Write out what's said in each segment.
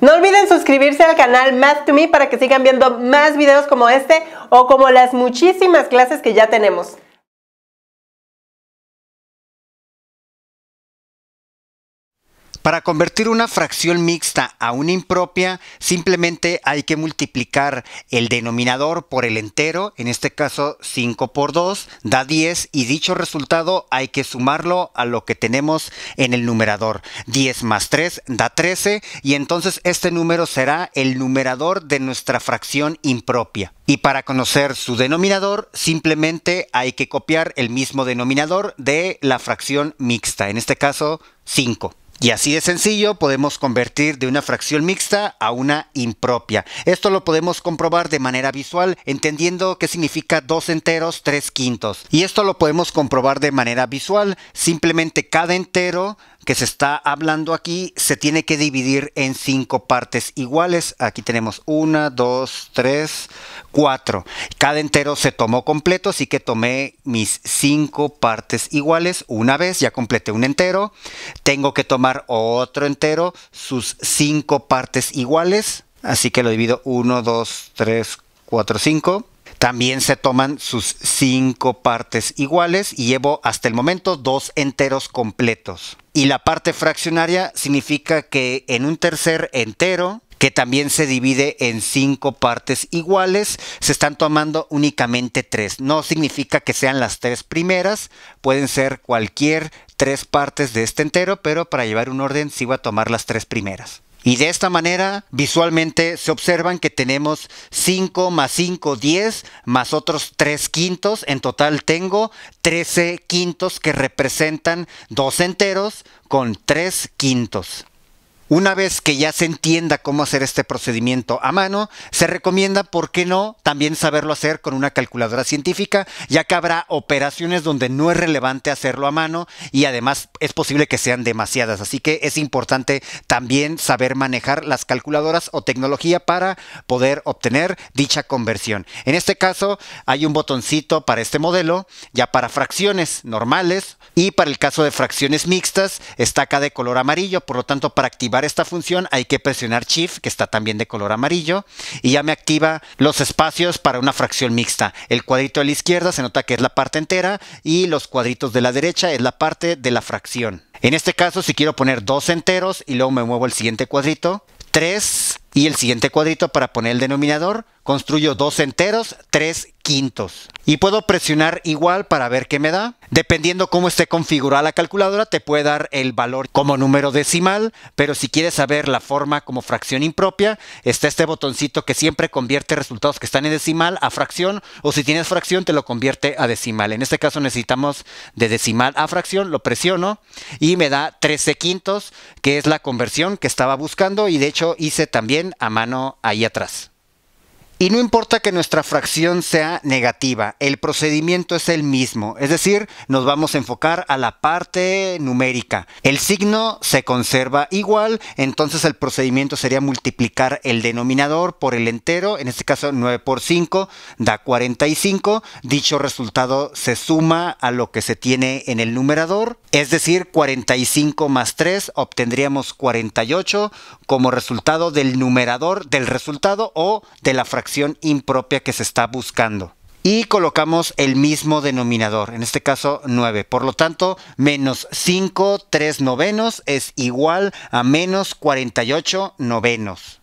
No olviden suscribirse al canal Math to Me para que sigan viendo más videos como este o como las muchísimas clases que ya tenemos. Para convertir una fracción mixta a una impropia, simplemente hay que multiplicar el denominador por el entero, en este caso 5 por 2, da 10 y dicho resultado hay que sumarlo a lo que tenemos en el numerador. 10 más 3 da 13 y entonces este número será el numerador de nuestra fracción impropia. Y para conocer su denominador, simplemente hay que copiar el mismo denominador de la fracción mixta, en este caso 5. Y así de sencillo podemos convertir de una fracción mixta a una impropia. Esto lo podemos comprobar de manera visual, entendiendo qué significa dos enteros, tres quintos. Y esto lo podemos comprobar de manera visual, simplemente cada entero que se está hablando aquí se tiene que dividir en cinco partes iguales. Aquí tenemos una, dos, tres, cuatro. Cada entero se tomó completo, así que tomé mis cinco partes iguales. Una vez ya completé un entero, tengo que tomar otro entero, sus cinco partes iguales. Así que lo divido 1, 2, 3, 4, 5. También se toman sus cinco partes iguales y llevo hasta el momento dos enteros completos y la parte fraccionaria significa que en un tercer entero que también se divide en cinco partes iguales, se están tomando únicamente tres. No significa que sean las tres primeras, pueden ser cualquier tres partes de este entero, pero para llevar un orden sí voy a tomar las tres primeras. Y de esta manera, visualmente se observan que tenemos 5 más 5, 10, más otros 3 quintos. En total tengo 13 quintos que representan dos enteros con 3 quintos. Una vez que ya se entienda cómo hacer este procedimiento a mano, se recomienda, ¿por qué no?, también saberlo hacer con una calculadora científica, ya que habrá operaciones donde no es relevante hacerlo a mano y además es posible que sean demasiadas. Así que es importante también saber manejar las calculadoras o tecnología para poder obtener dicha conversión. En este caso, hay un botoncito para este modelo, ya para fracciones normales y para el caso de fracciones mixtas, está acá de color amarillo, por lo tanto, para activar esta función hay que presionar Shift, que está también de color amarillo, y ya me activa los espacios para una fracción mixta. El cuadrito de la izquierda se nota que es la parte entera y los cuadritos de la derecha es la parte de la fracción. En este caso, si quiero poner dos enteros y luego me muevo el siguiente cuadrito, tres y el siguiente cuadrito para poner el denominador, construyo dos enteros, tres y puedo presionar igual para ver qué me da. Dependiendo cómo esté configurada la calculadora, te puede dar el valor como número decimal, pero si quieres saber la forma como fracción impropia, está este botoncito que siempre convierte resultados que están en decimal a fracción, o si tienes fracción, te lo convierte a decimal. En este caso necesitamos de decimal a fracción, lo presiono y me da 13 quintos, que es la conversión que estaba buscando y de hecho hice también a mano ahí atrás. Y no importa que nuestra fracción sea negativa, el procedimiento es el mismo, es decir, nos vamos a enfocar a la parte numérica. El signo se conserva igual, entonces el procedimiento sería multiplicar el denominador por el entero, en este caso 9 por 5 da 45, dicho resultado se suma a lo que se tiene en el numerador, es decir, 45 más 3 obtendríamos 48 como resultado del numerador del resultado o de la fracción impropia que se está buscando. Y colocamos el mismo denominador, en este caso 9. Por lo tanto, menos 5, 3 novenos es igual a menos 48 novenos.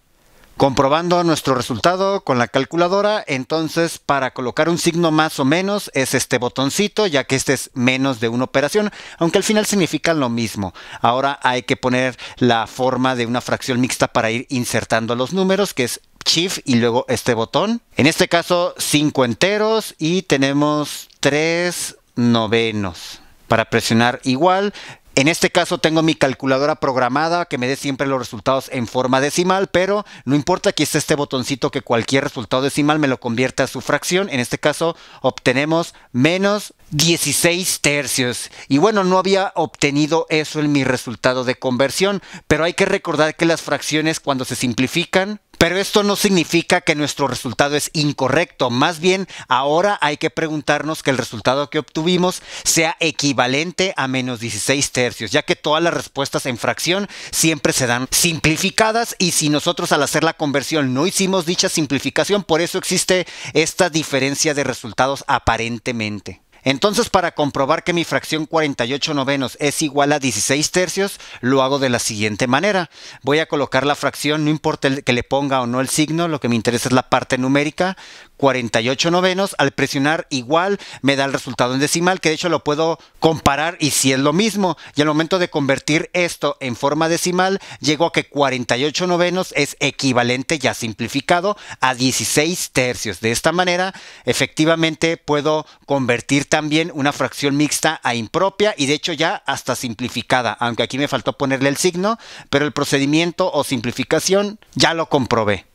Comprobando nuestro resultado con la calculadora, entonces para colocar un signo más o menos es este botoncito, ya que este es menos de una operación, aunque al final significan lo mismo. Ahora hay que poner la forma de una fracción mixta para ir insertando los números, que es Shift y luego este botón. En este caso, 5 enteros y tenemos 3 novenos. Para presionar igual, en este caso tengo mi calculadora programada que me dé siempre los resultados en forma decimal, pero no importa que esté este botoncito que cualquier resultado decimal me lo convierta a su fracción. En este caso obtenemos menos 16 tercios. Y bueno, no había obtenido eso en mi resultado de conversión, pero hay que recordar que las fracciones cuando se simplifican pero esto no significa que nuestro resultado es incorrecto. Más bien, ahora hay que preguntarnos que el resultado que obtuvimos sea equivalente a menos 16 tercios, ya que todas las respuestas en fracción siempre se dan simplificadas y si nosotros al hacer la conversión no hicimos dicha simplificación, por eso existe esta diferencia de resultados aparentemente. Entonces, para comprobar que mi fracción 48 novenos es igual a 16 tercios, lo hago de la siguiente manera. Voy a colocar la fracción, no importa que le ponga o no el signo, lo que me interesa es la parte numérica, 48 novenos, al presionar igual me da el resultado en decimal, que de hecho lo puedo comparar y si es lo mismo, y al momento de convertir esto en forma decimal, llego a que 48 novenos es equivalente ya simplificado a 16 tercios. De esta manera, efectivamente puedo convertir también una fracción mixta a impropia y de hecho ya hasta simplificada, aunque aquí me faltó ponerle el signo, pero el procedimiento o simplificación ya lo comprobé.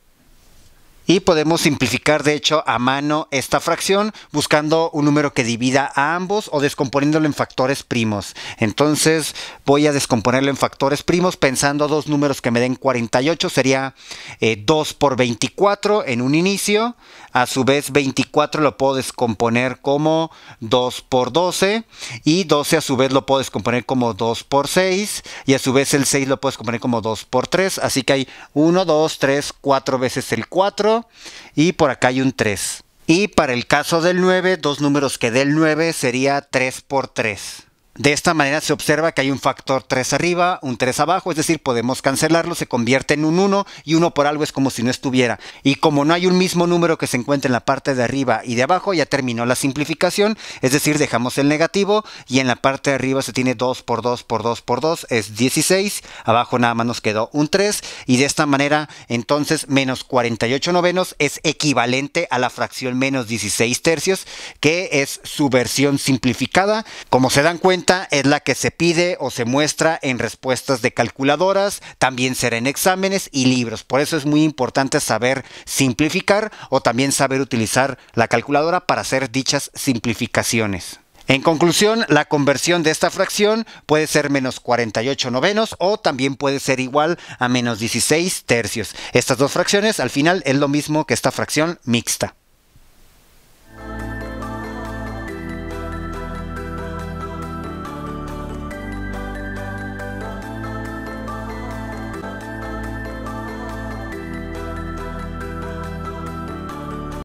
Y podemos simplificar de hecho a mano esta fracción buscando un número que divida a ambos o descomponiéndolo en factores primos. Entonces voy a descomponerlo en factores primos pensando dos números que me den 48. Sería 2 eh, por 24 en un inicio. A su vez 24 lo puedo descomponer como 2 por 12 y 12 a su vez lo puedo descomponer como 2 por 6 y a su vez el 6 lo puedo descomponer como 2 por 3. Así que hay 1, 2, 3, 4 veces el 4 y por acá hay un 3. Y para el caso del 9, dos números que del 9 sería 3 por 3. De esta manera se observa que hay un factor 3 arriba, un 3 abajo, es decir, podemos cancelarlo, se convierte en un 1 y 1 por algo es como si no estuviera. Y como no hay un mismo número que se encuentre en la parte de arriba y de abajo, ya terminó la simplificación, es decir, dejamos el negativo y en la parte de arriba se tiene 2 por 2 por 2 por 2, es 16, abajo nada más nos quedó un 3 y de esta manera entonces menos 48 novenos es equivalente a la fracción menos 16 tercios, que es su versión simplificada. Como se dan cuenta, es la que se pide o se muestra en respuestas de calculadoras, también será en exámenes y libros. Por eso es muy importante saber simplificar o también saber utilizar la calculadora para hacer dichas simplificaciones. En conclusión, la conversión de esta fracción puede ser menos 48 novenos o también puede ser igual a menos 16 tercios. Estas dos fracciones al final es lo mismo que esta fracción mixta.